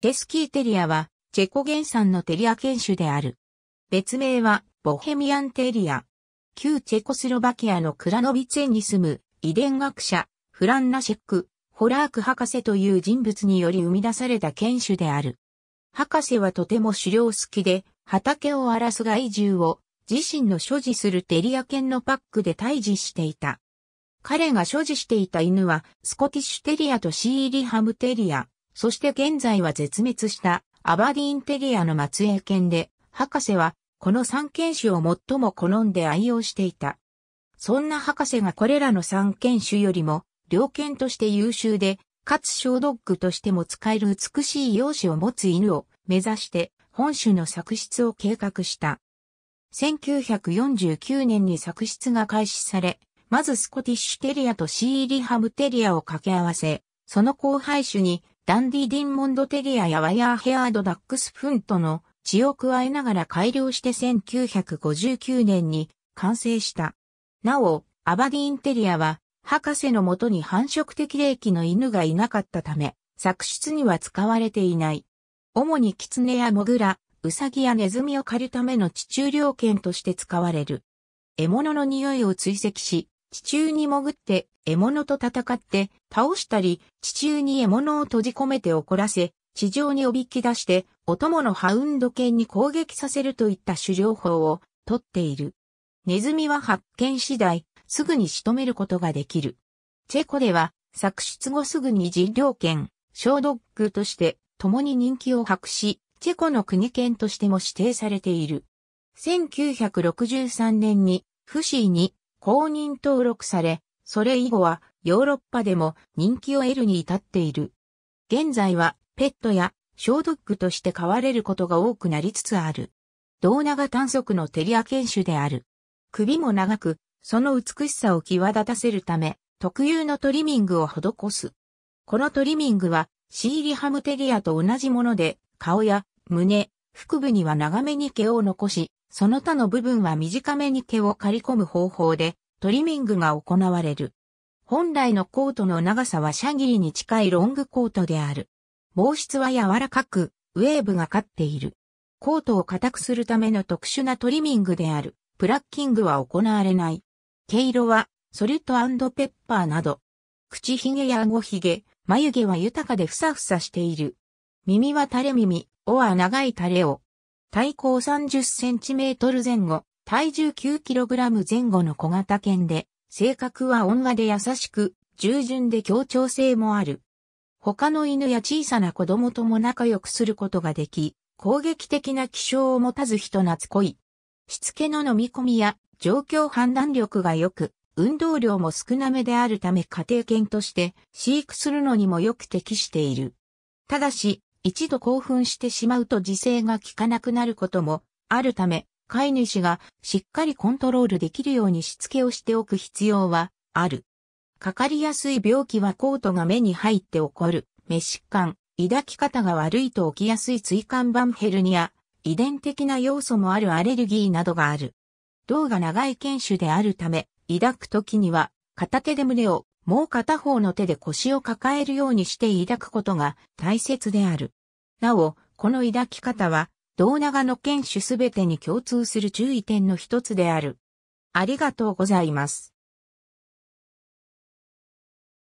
テスキーテリアは、チェコ原産のテリア犬種である。別名は、ボヘミアンテリア。旧チェコスロバキアのクラノビツェに住む、遺伝学者、フランナシェック、ホラーク博士という人物により生み出された犬種である。博士はとても狩猟好きで、畑を荒らす害獣を、自身の所持するテリア犬のパックで退治していた。彼が所持していた犬は、スコティッシュテリアとシーリハムテリア。そして現在は絶滅したアバディンテリアの末裔犬で、博士はこの三犬種を最も好んで愛用していた。そんな博士がこれらの三犬種よりも、猟犬として優秀で、かつ小ドッグとしても使える美しい容姿を持つ犬を目指して本種の作出を計画した。1949年に作出が開始され、まずスコティッシュテリアとシーリハムテリアを掛け合わせ、その後輩種にダンディ・ディンモンド・テリアやワイヤーヘアード・ダックス・フントの血を加えながら改良して1959年に完成した。なお、アバディインテリアは、博士のもとに繁殖的霊気の犬がいなかったため、作出には使われていない。主にキツネやモグラ、ウサギやネズミを狩るための地中猟犬として使われる。獲物の匂いを追跡し、地中に潜って獲物と戦って倒したり、地中に獲物を閉じ込めて怒らせ、地上におびき出して、お供のハウンド犬に攻撃させるといった狩猟法をとっている。ネズミは発見次第、すぐに仕留めることができる。チェコでは、作出後すぐに人猟犬、小ドッグとして共に人気を博し、チェコの国犬としても指定されている。1963年に、フシーに公認登録され、それ以後はヨーロッパでも人気を得るに至っている。現在はペットや小ドッグとして飼われることが多くなりつつある。胴長短足のテリア犬種である。首も長く、その美しさを際立たせるため、特有のトリミングを施す。このトリミングは、シーリハムテリアと同じもので、顔や胸、腹部には長めに毛を残し、その他の部分は短めに毛を刈り込む方法で、トリミングが行われる。本来のコートの長さはシャギリに近いロングコートである。毛質は柔らかく、ウェーブがかっている。コートを硬くするための特殊なトリミングである。プラッキングは行われない。毛色は、ソリットペッパーなど。口ひげや顎ひげ、眉毛は豊かでふさふさしている。耳は垂れ耳、おは長いタレを。体高30センチメートル前後、体重9キログラム前後の小型犬で、性格は温和で優しく、従順で協調性もある。他の犬や小さな子供とも仲良くすることができ、攻撃的な気性を持たず人懐っこい。しつけの飲み込みや状況判断力が良く、運動量も少なめであるため家庭犬として飼育するのにもよく適している。ただし、一度興奮してしまうと自制が効かなくなることもあるため、飼い主がしっかりコントロールできるようにしつけをしておく必要はある。かかりやすい病気はコートが目に入って起こる、目疾患、抱き方が悪いと起きやすい椎間板ヘルニア、遺伝的な要素もあるアレルギーなどがある。胴が長い犬種であるため、抱くときには片手で胸を、もう片方の手で腰を抱えるようにして抱くことが大切である。なお、この抱き方は、胴長の剣種すべてに共通する注意点の一つである。ありがとうございます。